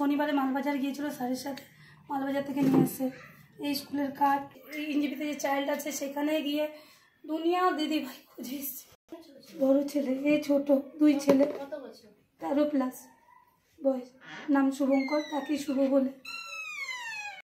শনিবারে মালবাজার গিয়েছিল স্যারের সাথে মালবাজার থেকে নিয়ে এসে এই স্কুলের কাজ ইঞ্জিপিতে যে চাইল্ড আছে সেখানে গিয়ে দুনিয়া দিদি ভাই খুঁজে এসছে বড় ছেলে এই ছোট দুই ছেলে তেরো প্লাস বয়স নাম শুভঙ্কর তাকেই শুভ বলে